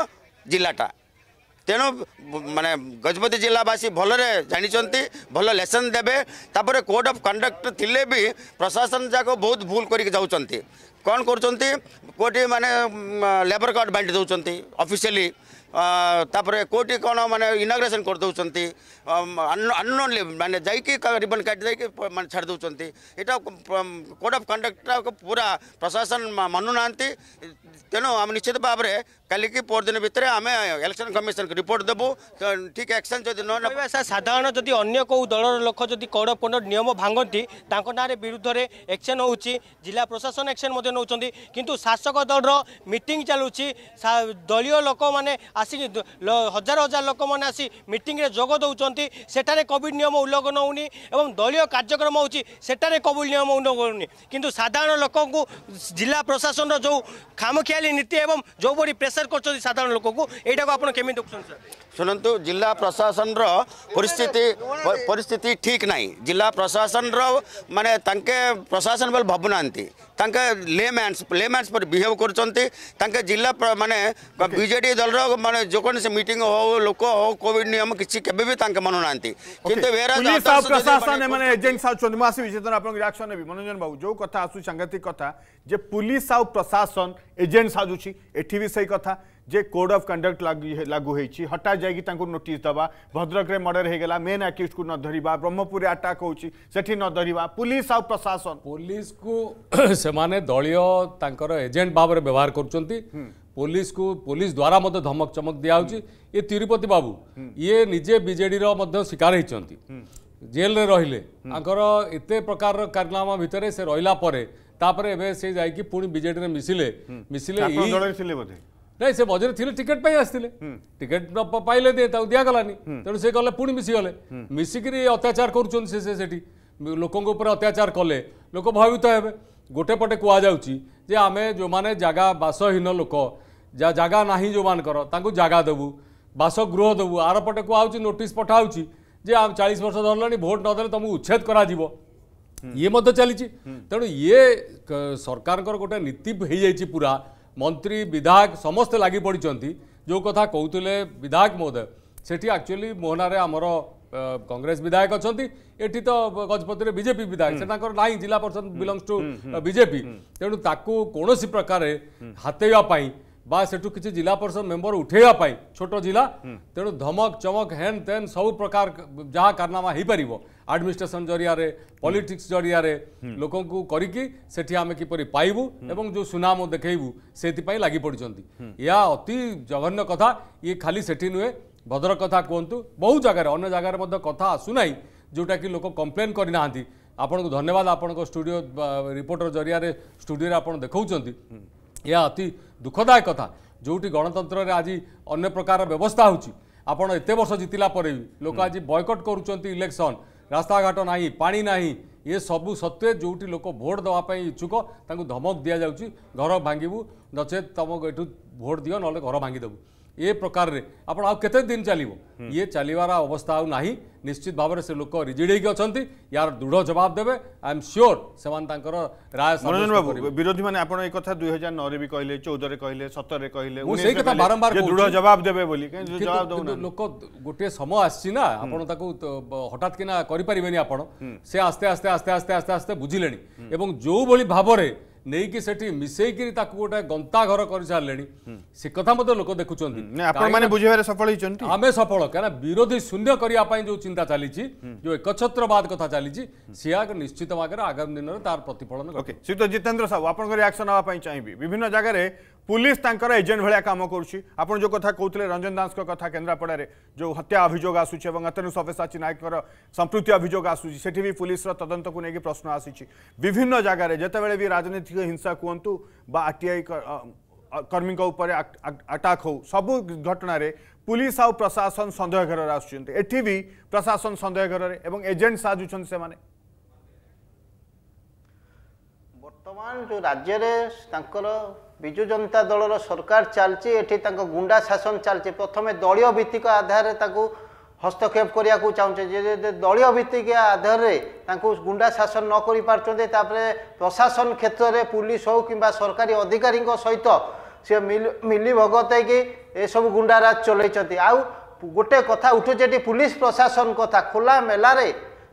जिलाटा तेणु मान गजपति जिलावासी भल भल लेसन देवे तापर कोड ऑफ कंडक्ट थिले भी प्रशासन जाक बहुत भूल कर कौन करोटी मानने लेबर कार्ड बांटि दौरान अफिसीयली ତାପରେ କେଉଁଠି କ'ଣ ମାନେ ଇନାଗ୍ରେସନ୍ କରିଦେଉଛନ୍ତି ଅନନୋନ୍ଲି ମାନେ ଯାଇକି ରିବନ୍ କାଟି ଦେଇକି ମାନେ ଛାଡ଼ି ଦେଉଛନ୍ତି ଏଇଟା କୋଡ୍ ଅଫ୍ କଣ୍ଡକ୍ଟଟାକୁ ପୁରା ପ୍ରଶାସନ ମାନୁନାହାନ୍ତି ତେଣୁ ଆମେ ନିଶ୍ଚିତ ଭାବରେ କାଲିକି ପରଦିନ ଭିତରେ ଆମେ ଇଲେକ୍ସନ କମିଶନକୁ ରିପୋର୍ଟ ଦେବୁ ଠିକ୍ ଆକ୍ସନ୍ ଯଦି ନ ନେବା ସାର୍ ସାଧାରଣ ଯଦି ଅନ୍ୟ କେଉଁ ଦଳର ଲୋକ ଯଦି କଡ଼ ପଣ୍ଡ ନିୟମ ଭାଙ୍ଗନ୍ତି ତାଙ୍କ ନାଁରେ ବିରୁଦ୍ଧରେ ଏକ୍ସନ୍ ହେଉଛି ଜିଲ୍ଲା ପ୍ରଶାସନ ଏକ୍ସନ୍ ମଧ୍ୟ ନେଉଛନ୍ତି କିନ୍ତୁ ଶାସକ ଦଳର ମିଟିଂ ଚାଲୁଛି ଦଳୀୟ ଲୋକମାନେ ଆସିକି ହଜାର ହଜାର ଲୋକମାନେ ଆସି ମିଟିଂରେ ଯୋଗ ଦେଉଛନ୍ତି ସେଠାରେ କୋଭିଡ଼ ନିୟମ ଉଲ୍ଲଂଘନ ହେଉନି ଏବଂ ଦଳୀୟ କାର୍ଯ୍ୟକ୍ରମ ହେଉଛି ସେଠାରେ କୋଭିଡ଼ ନିୟମ ଉଲ୍ଲଂଘନ ହେଉନି କିନ୍ତୁ ସାଧାରଣ ଲୋକଙ୍କୁ ଜିଲ୍ଲା ପ୍ରଶାସନର ଯେଉଁ ଖାମଖିଆଲି ନୀତି ଏବଂ ଯେଉଁଭଳି ପ୍ରେସର টর্চর করছেন সাধারণ লোককে এইটাকে আপনার কেমি দেখছেন স্যার शुणु जिला प्रशासन रिस्थित पिस्थित ठीक ना जिला प्रशासन रे प्रशासन बोले भावना ले मैंस ले बिहेव कर जिला मानने बजे दल रहा जोको मीट हो लोक हो कॉविड नियम किसी के मनुना कि मनोरंजन बाबू जो कथ आसू सांघातिक कथ पुलिस आ प्रशासन एजेंट साजुच्छी एटी भी सही कथा जे कोड अफ कंडक्ट लागू होती हटा जाकि नोटिस दवा भद्रक में मर्डर होगा मेन आक्यूज को न धरवा ब्रह्मपुर आटाक होठी न धरवा पुलिस आ प्रशासन पुलिस को से दलय एजेंट भाव में व्यवहार कर पुलिस को पुलिस द्वारा मत धमक चमक दिखाई ये तिरुपति बाबू ये निजे विजेडी शिकार होती जेल रे रहिले प्रकार कारनामा भितर से रहिला परे से जाई पुणी बीजेडी रे मिसिले मिसिले ନାଇଁ ସେ ମଝିରେ ଥିଲେ ଟିକେଟ୍ ପାଇଁ ଆସିଥିଲେ ଟିକେଟ୍ ପାଇଲେ ଦିଆଗଲାନି ତେଣୁ ସେ ଗଲେ ପୁଣି ମିଶିଗଲେ ମିଶିକିରି ଅତ୍ୟାଚାର କରୁଛନ୍ତି ସେ ସେଠି ଲୋକଙ୍କ ଉପରେ ଅତ୍ୟାଚାର କଲେ ଲୋକ ଭୟଭୀତ ହେବେ ଗୋଟେ ପଟେ କୁହାଯାଉଛି ଯେ ଆମେ ଯେଉଁମାନେ ଜାଗା ବାସହୀନ ଲୋକ ଜାଗା ନାହିଁ ଯେଉଁମାନଙ୍କର ତାଙ୍କୁ ଜାଗା ଦେବୁ ବାସଗୃହ ଦେବୁ ଆର ପଟେ କୁହାହେଉଛି ନୋଟିସ୍ ପଠାହେଉଛି ଯେ ଚାଳିଶ ବର୍ଷ ଧରିଲାଣି ଭୋଟ୍ ନଦେଲେ ତୁମକୁ ଉଚ୍ଛେଦ କରାଯିବ ଇଏ ମଧ୍ୟ ଚାଲିଛି ତେଣୁ ଇଏ ସରକାରଙ୍କର ଗୋଟେ ନୀତି ହେଇଯାଇଛି ପୁରା ମନ୍ତ୍ରୀ ବିଧାୟକ ସମସ୍ତେ ଲାଗି ପଡ଼ିଛନ୍ତି ଯେଉଁ କଥା କହୁଥିଲେ ବିଧାୟକ ମହୋଦୟ ସେଠି ଆକ୍ଚୁଆଲି ମୋହନାରେ ଆମର କଂଗ୍ରେସ ବିଧାୟକ ଅଛନ୍ତି ଏଠି ତ ଗଜପତିରେ ବିଜେପି ବିଧାୟକ ସେ ତାଙ୍କର ନାହିଁ ଜିଲ୍ଲା ପରିଷଦ ବିଲଙ୍ଗସ୍ ଟୁ ବିଜେପି ତେଣୁ ତାକୁ କୌଣସି ପ୍ରକାରେ ହାତେଇବା ପାଇଁ ବା ସେଠୁ କିଛି ଜିଲ୍ଲା ପରିଷଦ ମେମ୍ବର ଉଠେଇବା ପାଇଁ ଛୋଟ ଜିଲ୍ଲା ତେଣୁ ଧମକ ଚମକ ହେନ୍ ତେନ୍ ସବୁ ପ୍ରକାର ଯାହା କାରନାମା ହେଇପାରିବ ଆଡମିନିଷ୍ଟ୍ରେସନ ଜରିଆରେ ପଲିଟିକ୍ସ ଜରିଆରେ ଲୋକଙ୍କୁ କରିକି ସେଠି ଆମେ କିପରି ପାଇବୁ ଏବଂ ଯେଉଁ ସୁନାମ ଦେଖେଇବୁ ସେଥିପାଇଁ ଲାଗି ପଡ଼ିଛନ୍ତି ଏହା ଅତି ଜଘନ୍ୟ କଥା ଇଏ ଖାଲି ସେଠି ନୁହେଁ ଭଦ୍ରକ କଥା କୁହନ୍ତୁ ବହୁ ଜାଗାରେ ଅନ୍ୟ ଜାଗାରେ ମଧ୍ୟ କଥା ଆସୁନାହିଁ ଯେଉଁଟାକି ଲୋକ କମ୍ପ୍ଲେନ୍ କରିନାହାନ୍ତି ଆପଣଙ୍କୁ ଧନ୍ୟବାଦ ଆପଣଙ୍କ ଷ୍ଟୁଡ଼ିଓ ରିପୋର୍ଟର ଜରିଆରେ ଷ୍ଟୁଡ଼ିଓରେ ଆପଣ ଦେଖାଉଛନ୍ତି ଏହା ଅତି ଦୁଃଖଦାୟକ କଥା ଯେଉଁଠି ଗଣତନ୍ତ୍ରରେ ଆଜି ଅନ୍ୟ ପ୍ରକାର ବ୍ୟବସ୍ଥା ହେଉଛି ଆପଣ ଏତେ ବର୍ଷ ଜିତିଲା ପରେ ବି ଲୋକ ଆଜି ବୟକଟ୍ କରୁଛନ୍ତି ଇଲେକ୍ସନ୍ ରାସ୍ତାଘାଟ ନାହିଁ ପାଣି ନାହିଁ ଇଏ ସବୁ ସତ୍ତ୍ୱେ ଯେଉଁଠି ଲୋକ ଭୋଟ୍ ଦେବା ପାଇଁ ଇଚ୍ଛୁକ ତାଙ୍କୁ ଧମକ ଦିଆଯାଉଛି ଘର ଭାଙ୍ଗିବୁ ନଚେତ୍ ତୁମ ଏଠୁ ଭୋଟ୍ ଦିଅ ନହେଲେ ଘର ଭାଙ୍ଗିଦେବୁ ଏ ପ୍ରକାରରେ ଆପଣ ଆଉ କେତେ ଦିନ ଚାଲିବ ଇଏ ଚାଲିବାର ଅବସ୍ଥା ଆଉ ନାହିଁ ନିଶ୍ଚିତ ଭାବରେ ସେ ଲୋକ ରିଜିଡ୍ ହେଇକି ଅଛନ୍ତି ୟାର ଦୃଢ଼ ଜବାବ ଦେବେ ଆଇ ଏମ୍ ସିଓର ସେମାନେ ତାଙ୍କର ରାୟ ମନୋରଞ୍ଜନ ବାବୁ ବିରୋଧୀମାନେ ଆପଣ ଏ କଥା ଦୁଇ ହଜାର ନଅରେ ବି କହିଲେ ଚଉଦରେ କହିଲେ ସତରରେ କହିଲେ ମୁଁ ସେଇ କଥା ବାରମ୍ବାର ଦୃଢ଼ ଜବାବ ଦେବେ ବୋଲି ଲୋକ ଗୋଟିଏ ସମୟ ଆସିଛି ନା ଆପଣ ତାକୁ ହଠାତ୍ କିନା କରିପାରିବେନି ଆପଣ ସେ ଆସ୍ତେ ଆସ୍ତେ ଆସ୍ତେ ଆସ୍ତେ ଆସ୍ତେ ଆସ୍ତେ ବୁଝିଲେଣି ଏବଂ ଯେଉଁଭଳି ଭାବରେ ନେଇକି ସେଠି ମିଶେଇକିରି ତାକୁ ଗୋଟେ ଗନ୍ତାଘର କରିସାରିଲେଣି ସେ କଥା ମଧ୍ୟ ଲୋକ ଦେଖୁଛନ୍ତି ଆପଣମାନେ ବୁଝିବାରେ ସଫଳ ହେଇଛନ୍ତି ଆମେ ସଫଳ କାରଣ ବିରୋଧୀ ଶୂନ୍ୟ କରିବା ପାଇଁ ଯେଉଁ ଚିନ୍ତା ଚାଲିଛି ଯେଉଁ ଏକଛତ୍ରବାଦ କଥା ଚାଲିଛି ସିଏ ନିଶ୍ଚିତ ଭାଗରେ ଆଗାମୀ ଦିନରେ ତାର ପ୍ରତିଫଳନ ଶ୍ରୀଯୁକ୍ତ ଜିତେନ୍ଦ୍ର ସାହୁ ଆପଣଙ୍କ ରିଆକ୍ସନ୍ ହେବା ପାଇଁ ଚାହିଁବି ବିଭିନ୍ନ ଜାଗାରେ पुलिस तर एजेंट भाया कम कर जो कथा कहते रंजन दास कथा केन्द्रापड़े जो हत्या अभोग आसूँ और साची नायक संप्रति संपृक्ति अभोग आसूँ भी पुलिस तदंत को लेकिन प्रश्न आसी विभिन्न जगार जितेबाला भी राजनीतिक हिंसा कहतु बा आर टी आई कर्मी आटाक हो सब घटन पुलिस आ प्रशासन सन्देह घर आठी भी प्रशासन सन्देह घर एजेंट साजुन से मैंने बर्तमान जो राज्य ବିଜୁ ଜନତା ଦଳର ସରକାର ଚାଲିଛି ଏଠି ତାଙ୍କ ଗୁଣ୍ଡା ଶାସନ ଚାଲିଛି ପ୍ରଥମେ ଦଳୀୟ ଭିତ୍ତିକ ଆଧାରରେ ତାଙ୍କୁ ହସ୍ତକ୍ଷେପ କରିବାକୁ ଚାହୁଁଛି ଯେ ଦଳୀୟ ଭିତ୍ତିକ ଆଧାରରେ ତାଙ୍କୁ ଗୁଣ୍ଡା ଶାସନ ନ କରିପାରୁଛନ୍ତି ତାପରେ ପ୍ରଶାସନ କ୍ଷେତ୍ରରେ ପୁଲିସ ହେଉ କିମ୍ବା ସରକାରୀ ଅଧିକାରୀଙ୍କ ସହିତ ସେ ମିଲିଭଗତ ହେଇକି ଏସବୁ ଗୁଣ୍ଡାରାଜ ଚଲେଇଛନ୍ତି ଆଉ ଗୋଟେ କଥା ଉଠୁଛି ଏଠି ପୁଲିସ ପ୍ରଶାସନ କଥା ଖୋଲା ମେଲାରେ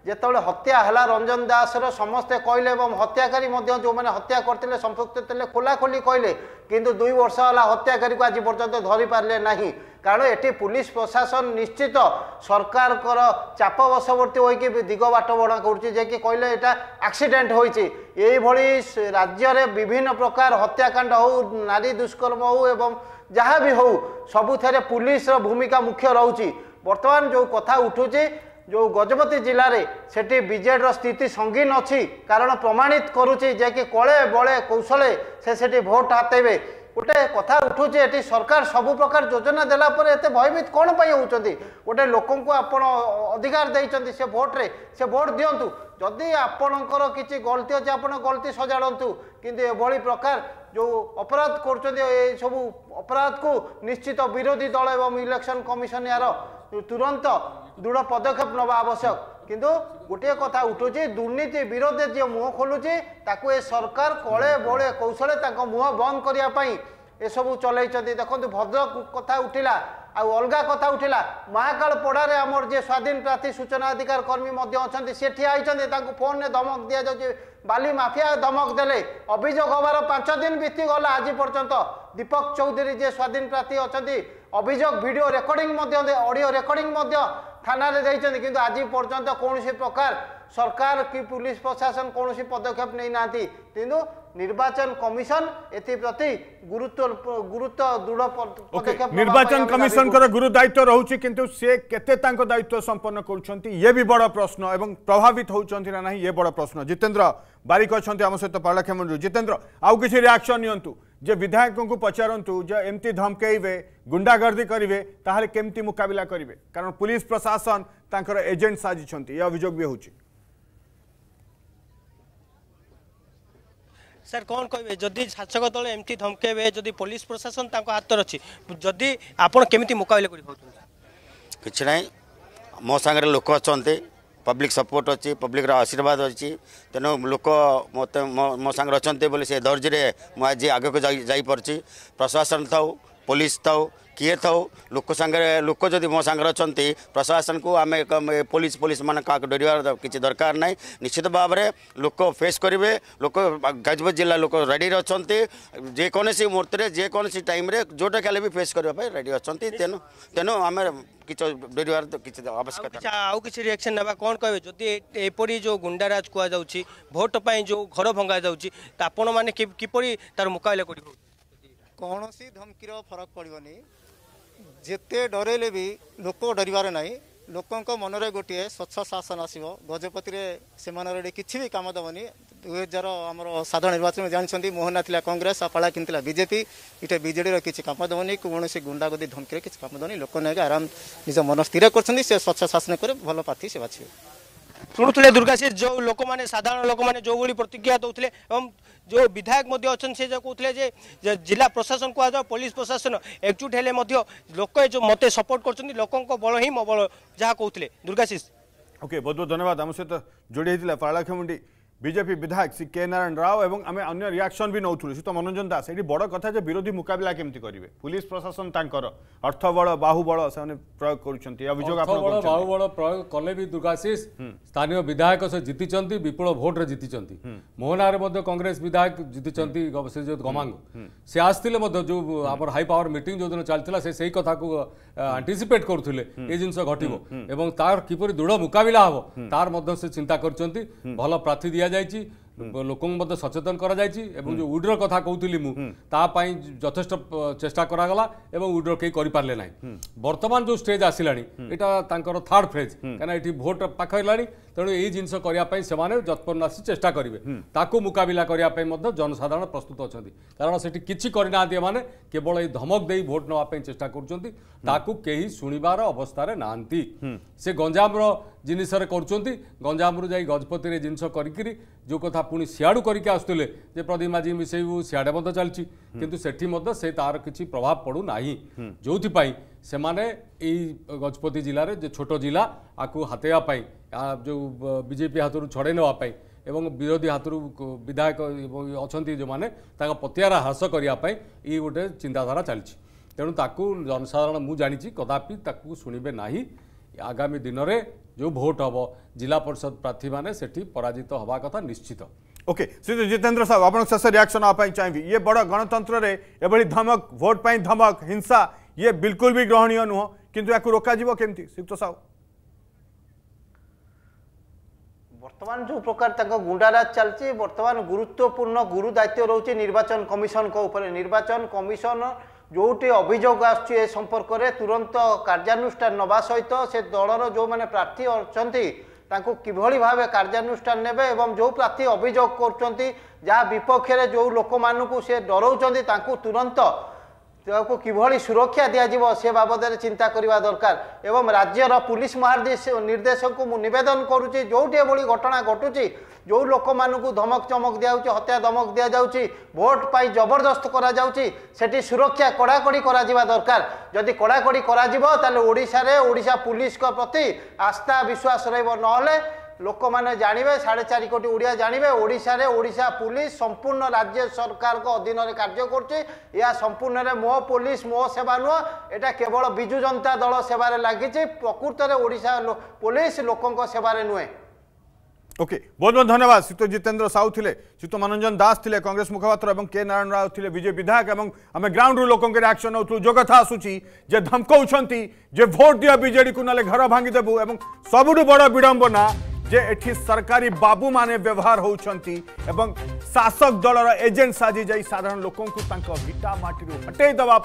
যেতবে হত্যা হল রঞ্জন দাসর সমস্তে কহিলে এবং হত্যাকারী যে হত্যা করলে সম্পৃক্ত লে খোলাখোলি কহিলে কিন্তু দুই বর্ষ হল হত্যাকারী আজ পর্যন্ত ধরিপারে না কারণ এটি পুলিশ প্রশাসন নিশ্চিত সরকারকর চাপ বশবর্তী হয়ে দিগ বাট বড়া করছে যে কি কহিলে এটা আক্সিডেন্ট হয়েছে এইভাবে রাজ্যের বিভিন্ন প্রকার হত্যাকাণ্ড হো নারী দুষ্কর্ম হো এবং যা বি হো সবুথে পুলিশর ভূমিকা মুখ্য রয়েছে বর্তমান যে কথা উঠুছে ଯେଉଁ ଗଜପତି ଜିଲ୍ଲାରେ ସେଠି ବିଜେଡ଼ିର ସ୍ଥିତି ସଙ୍ଗୀନ ଅଛି କାରଣ ପ୍ରମାଣିତ କରୁଛି ଯେ କି କଳେ ବଳେ କୌଶଳେ ସେ ସେଠି ଭୋଟ ହାତେଇବେ ଗୋଟେ କଥା ଉଠୁଛି ଏଠି ସରକାର ସବୁ ପ୍ରକାର ଯୋଜନା ଦେଲା ପରେ ଏତେ ଭୟଭୀତ କ'ଣ ପାଇଁ ହେଉଛନ୍ତି ଗୋଟେ ଲୋକଙ୍କୁ ଆପଣ ଅଧିକାର ଦେଇଛନ୍ତି ସେ ଭୋଟରେ ସେ ଭୋଟ ଦିଅନ୍ତୁ ଯଦି ଆପଣଙ୍କର କିଛି ଗଲତି ଅଛି ଆପଣ ଗଲତି ସଜାଡ଼ନ୍ତୁ କିନ୍ତୁ ଏଭଳି ପ୍ରକାର ଯେଉଁ ଅପରାଧ କରୁଛନ୍ତି ଏସବୁ ଅପରାଧକୁ ନିଶ୍ଚିତ ବିରୋଧୀ ଦଳ ଏବଂ ଇଲେକ୍ସନ୍ କମିଶନ ଏହାର ତୁରନ୍ତ দৃঢ় পদক্ষেপ নেওয়া আবশ্যক কিন্তু গোটিয়ে কথা উঠুছে দুর্নীতি বিরোধে যে মুহ খোলুছে তাকে এ সরকার কলে বলে কৌশলে তাঁর মুহ বন্ধ করা এসব চলাইছেন দেখুন ভদ্রক কথা উঠিলা আউ অলগা কথা উঠিলা মহাকাল পড়ার আমার যে স্বাধীন প্রার্থী সূচনা অধিকার কর্মী মধ্যে অনেক সে ঠিয়া হয়েছেন তাঁকু ফোনে ধমক দিয়া যাচ্ছে বালি মাফিয়া ধমক দেলে অভিযোগ হবার পাঁচ দিন বিতিগলা আজ পর্যন্ত দীপক চৌধুরী যে স্বাধীন প্রার্থী অনেক অভিযোগ ভিডিও রেকর্ডিং অডিও রেকর্ডিং थानु आज पर्यन्त कमसी प्रकार सरकार कि पुलिस प्रशासन कमी पदक्षेप निर्वाचन कमिसन एउटा गुरुत्व निर्वाचन कमिसनको गुरु दाव रहे के दित्व सम्पन्न गर्छ भी बड प्रश्न प्रभावित हौ चाहिँ ये बड प्रश्न जितेन्द्र बारिक अहिले आम सहित पढ जितेन्द्र आउँछ रियाक्सन नियुक्त जे विधायकों को पचारतु जे एमती धमकईबे गुंडागर्दी करेंगे ताहले केमती मुकबिला करेंगे कारण पुलिस प्रशासन तांकर एजेंट साजिंट ये अभियोग भी होची ସାର୍ କ'ଣ କହିବେ ଯଦି ଶାସକ ଦଳ ଏମିତି ଧମକେଇବେ ଯଦି ପୋଲିସ ପ୍ରଶାସନ ତାଙ୍କ ହାତରେ ଅଛି ଯଦି ଆପଣ କେମିତି ମୁକାବିଲା କରି ପାଉଛନ୍ତି କିଛି ନାହିଁ ମୋ ସାଙ୍ଗରେ ଲୋକ ଅଛନ୍ତି पब्लिक सपोर्ट अच्छी पब्लिक आशीर्वाद अच्छी तेणु लोक मत मो सांगे अच्छा बोले से धैर्य मुझे आगे को जापारी प्रशासन था पुलिस था କିଏ ଥାଉ ଲୋକ ସାଙ୍ଗରେ ଲୋକ ଯଦି ମୋ ସାଙ୍ଗରେ ଅଛନ୍ତି ପ୍ରଶାସନକୁ ଆମେ ପୋଲିସ ପୋଲିସ ମାନେ କାହାକୁ ଡରିବାର କିଛି ଦରକାର ନାହିଁ ନିଶ୍ଚିତ ଭାବରେ ଲୋକ ଫେସ୍ କରିବେ ଲୋକ ଗାଜପୁର ଜିଲ୍ଲା ଲୋକ ରେଡ଼ିରେ ଅଛନ୍ତି ଯେକୌଣସି ମୁହୂର୍ତ୍ତରେ ଯେକୌଣସି ଟାଇମ୍ରେ ଯେଉଁଟା ଖାଲି ବି ଫେସ୍ କରିବା ପାଇଁ ରେଡ଼ି ଅଛନ୍ତି ତେଣୁ ତେଣୁ ଆମେ କିଛି ଡରିବାର କିଛି ଆବଶ୍ୟକତା ଆଉ କିଛି ରିଆକ୍ସନ୍ ନେବା କ'ଣ କହିବେ ଯଦି ଏପରି ଯେଉଁ ଗୁଣ୍ଡାରାଜ କୁହାଯାଉଛି ଭୋଟ୍ ପାଇଁ ଯେଉଁ ଘର ଭଙ୍ଗାଯାଉଛି ଆପଣମାନେ କିପରି ତା'ର ମୁକାବିଲା କରିବେ କୌଣସି ଧମକିର ଫରକ ପଡ଼ିବନି ଯେତେ ଡରେଇଲେ ବି ଲୋକ ଡରିବାର ନାହିଁ ଲୋକଙ୍କ ମନରେ ଗୋଟିଏ ସ୍ୱଚ୍ଛ ଶାସନ ଆସିବ ଗଜପତିରେ ସେମାନଙ୍କର ଏଠି କିଛି ବି କାମ ଦେବନି ଦୁଇ ହଜାର ଆମର ସାଧାରଣ ନିର୍ବାଚନ ଜାଣିଛନ୍ତି ମୋହନା ଥିଲା କଂଗ୍ରେସ ଆପାଳା କିଣିଥିଲା ବିଜେପି ଏଠି ବିଜେଡ଼ିର କିଛି କାମ ଦେବନି କୌଣସି ଗୁଣ୍ଡାଗୋଦି ଧମକିରେ କିଛି କାମ ଦେବନି ଲୋକ ନେଇକି ଆରାମ ନିଜ ମନ ସ୍ଥିର କରୁଛନ୍ତି ସେ ସ୍ୱଚ୍ଛ ଶାସନ କରି ଭଲ ପ୍ରାର୍ଥୀ ସେ ବାଛିବେ শুণুলে দুর্গাশিষ যে লোক মানে সাধারণ লোক মানে যেভাবে প্রতিক্রিয়া দৌলে এবং যে বিধায়ক অনেক সে যে কৌলে যে জেলা প্রশাসন কুয়া যাও পুলিশ প্রশাসন একজুট হলে লোক মতো সপোর্ট করছেন লোক বল হি মো বল যা কুলে দুর্গাশিষ ওকে বহু বহু ধন্যবাদ আমার সহ যোড়ি হয়েছিল পাড়াক্ষমুন্ডি বিজেপি বিধায়ক শ্রী কে নারায়ণ রাও এবং আমি অন্য রিয়াকশন বি নৌলু সে তো মনোরঞ্জন দাস এটি বড় কথা যে বিরোধী মোকাবিলা কেমতি করবে পুলিশ প্রশাসন তাঁকর অর্থবল বাহুবল সে প্রয়োগ করছেন অভিযোগ বাহুবল প্রয়োগ কলে বি দুর্গাশিষ স্থানীয় বিধায়ক সে জিতিছেন বিপুল ভোটরে জিতিছেন মোহনার মধ্যে কংগ্রেস বিধায়ক জিতিছেন শ্রীযুক্ত গমাঙ্গ সে আসলে যে আমার হাই পাওয়ার মিটিং যেদিন চাল সে সেই কথা আন্টিসিপেট করুলে এই জিনিস ঘটব এবং তার কিপর দৃঢ় মোকাবিলা হব তার মধ্যে সে চিন্তা করছেন ভালো প্রার্থী দিয়া দিয়েছি ଲୋକଙ୍କୁ ମଧ୍ୟ ସଚେତନ କରାଯାଇଛି ଏବଂ ଯେଉଁ ଉଇଡ୍ର କଥା କହୁଥିଲି ମୁଁ ତା ପାଇଁ ଯଥେଷ୍ଟ ଚେଷ୍ଟା କରାଗଲା ଏବଂ ଉଇଡ୍ର କେହି କରିପାରିଲେ ନାହିଁ ବର୍ତ୍ତମାନ ଯେଉଁ ଷ୍ଟେଜ୍ ଆସିଲାଣି ଏଇଟା ତାଙ୍କର ଥାର୍ଡ଼ ଫେଜ୍ କାହିଁକିନା ଏଠି ଭୋଟ୍ ପାଖ ହେଲାଣି ତେଣୁ ଏଇ ଜିନିଷ କରିବା ପାଇଁ ସେମାନେ ଯତ୍ପନ୍ନ ଆସି ଚେଷ୍ଟା କରିବେ ତାକୁ ମୁକାବିଲା କରିବା ପାଇଁ ମଧ୍ୟ ଜନସାଧାରଣ ପ୍ରସ୍ତୁତ ଅଛନ୍ତି କାରଣ ସେଠି କିଛି କରିନାହାନ୍ତି ଏମାନେ କେବଳ ଏଇ ଧମକ ଦେଇ ଭୋଟ୍ ନେବା ପାଇଁ ଚେଷ୍ଟା କରୁଛନ୍ତି ତାକୁ କେହି ଶୁଣିବାର ଅବସ୍ଥାରେ ନାହାନ୍ତି ସେ ଗଞ୍ଜାମର ଜିନିଷରେ କରୁଛନ୍ତି ଗଞ୍ଜାମରୁ ଯାଇ ଗଜପତିରେ ଜିନିଷ କରିକିରି ଯେଉଁ କଥା ପୁଣି ସିଆଡ଼ୁ କରିକି ଆସୁଥିଲେ ଯେ ପ୍ରଦୀପ ମାଝୀ ମିଶେଇବୁ ସିଆଡ଼େ ମଧ୍ୟ ଚାଲିଛି କିନ୍ତୁ ସେଠି ମଧ୍ୟ ସେ ତାର କିଛି ପ୍ରଭାବ ପଡ଼ୁନାହିଁ ଯେଉଁଥିପାଇଁ ସେମାନେ ଏଇ ଗଜପତି ଜିଲ୍ଲାରେ ଯେ ଛୋଟ ଜିଲ୍ଲା ଆକୁ ହାତେଇବା ପାଇଁ ଯେଉଁ ବିଜେପି ହାତରୁ ଛଡ଼େଇ ନେବା ପାଇଁ ଏବଂ ବିରୋଧୀ ହାତରୁ ବିଧାୟକ ଅଛନ୍ତି ଯେଉଁମାନେ ତାଙ୍କ ପତିଆରା ହ୍ରାସ କରିବା ପାଇଁ ଏଇ ଗୋଟେ ଚିନ୍ତାଧାରା ଚାଲିଛି ତେଣୁ ତାକୁ ଜନସାଧାରଣ ମୁଁ ଜାଣିଛି କଦାପି ତାକୁ ଶୁଣିବେ ନାହିଁ ଆଗାମୀ ଦିନରେ जो भोट हम जिला परिषद प्रार्थी मैंने से पराजित हवा कथा निश्चित ओके श्री जितेन्द्र साहब आप शेष रियाक्शन चाहिए ये बड़ गणतंत्र एभली धमक भोट पर धमक हिंसा ये बिल्कुल भी ग्रहणीय नुह कि या रोकव केमती श्रीयुक्त साहू बर्तमान जो प्रकार गुंडाराज चलती बर्तमान गुरुत्वपूर्ण गुरु दायित्व रोचे निर्वाचन कमिशन को ଉପରେ ନିର୍ବାଚନ ଯେଉଁଠି ଅଭିଯୋଗ ଆସୁଛି ଏ ସମ୍ପର୍କରେ ତୁରନ୍ତ କାର୍ଯ୍ୟାନୁଷ୍ଠାନ ନେବା ସହିତ ସେ ଦଳର ଯେଉଁମାନେ ପ୍ରାର୍ଥୀ ଅଛନ୍ତି ତାଙ୍କୁ କିଭଳି ଭାବେ କାର୍ଯ୍ୟାନୁଷ୍ଠାନ ନେବେ ଏବଂ ଯେଉଁ ପ୍ରାର୍ଥୀ ଅଭିଯୋଗ କରୁଛନ୍ତି ଯାହା ବିପକ୍ଷରେ ଯେଉଁ ଲୋକମାନଙ୍କୁ ସେ ଡରାଉଛନ୍ତି ତାଙ୍କୁ ତୁରନ୍ତ ତାକୁ କିଭଳି ସୁରକ୍ଷା ଦିଆଯିବ ସେ ବାବଦରେ ଚିନ୍ତା କରିବା ଦରକାର ଏବଂ ରାଜ୍ୟର ପୁଲିସ ମହାନିର୍ଦ୍ଦେଶ ନିର୍ଦ୍ଦେଶକଙ୍କୁ ମୁଁ ନିବେଦନ କରୁଛି ଯେଉଁଠି ଏଭଳି ଘଟଣା ଘଟୁଛି ଯେଉଁ ଲୋକମାନଙ୍କୁ ଧମକ ଚମକ ଦିଆଯାଉଛି ହତ୍ୟା ଧମକ ଦିଆଯାଉଛି ଭୋଟ ପାଇଁ ଜବରଦସ୍ତ କରାଯାଉଛି ସେଠି ସୁରକ୍ଷା କଡ଼ାକଡ଼ି କରାଯିବା ଦରକାର ଯଦି କଡ଼ାକଡ଼ି କରାଯିବ ତାହେଲେ ଓଡ଼ିଶାରେ ଓଡ଼ିଶା ପୁଲିସଙ୍କ ପ୍ରତି ଆସ୍ଥା ବିଶ୍ୱାସ ରହିବ ନହେଲେ ଲୋକମାନେ ଜାଣିବେ ସାଢ଼େ ଚାରି କୋଟି ଓଡ଼ିଆ ଜାଣିବେ ଓଡ଼ିଶାରେ ଓଡ଼ିଶା ପୁଲିସ୍ ସମ୍ପୂର୍ଣ୍ଣ ରାଜ୍ୟ ସରକାରଙ୍କ ଅଧୀନରେ କାର୍ଯ୍ୟ କରୁଛି ଏହା ସମ୍ପୂର୍ଣ୍ଣରେ ମୋ ପୋଲିସ ମୋ ସେବା ନୁହଁ ଏଇଟା କେବଳ ବିଜୁ ଜନତା ଦଳ ସେବାରେ ଲାଗିଛି ପ୍ରକୃତରେ ଓଡ଼ିଶା ପୋଲିସ ଲୋକଙ୍କ ସେବାରେ ନୁହେଁ ওকে বহুত বহুত ধন্যবাদ শ্রীত জিতেন্দ্র সাউ লে শ্রীত মনোরঞ্জন দাস লে কংগ্রেস মুখপাত্র এবং কে নারায়ণ রাও লে বিজেপি বিধায়ক এবং আমি গ্রাউন্ডরু লোকের আকশন নেওয়া যে কথা আসুচি যে ধমকাউছেন যে ভোট দিও বিজেডি কু নলে ঘর ভাঙ্গিদেবু এবং সবুঠু বড় বিড়ম্বনা যে এটি সরকারি বাবু মানে ব্যবহার হচ্ছেন এবং শাসক দলর এজেন্ট সাজি যাই সাধারণ লোক তাঁক ভিটা মাটি হটাই দেওয়া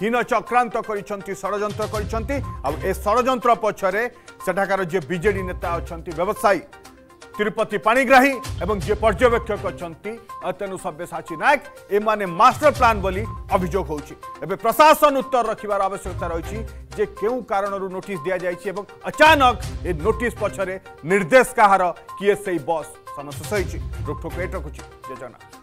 হীন চক্রান্ত করেছেন ষড়যন্ত্র করেছেন আর এ ষড়যন্ত্র পছরে সেঠাকার যে বিজেডি নেতা অনেক ব্যবসায়ী तिरुपति पाणीग्राही जे पर्यवेक्षक अच्छा तेणु सब्यसाची नायक ये मास्टर प्लान बोली अभियोग होबे प्रशासन उत्तर रखार आवश्यकता रही क्यों कारण नोट दि जाए अचानक ए नोटिस पछरे निर्देश कहार किए से बस समस्त सही रोकठोक रखुची योजना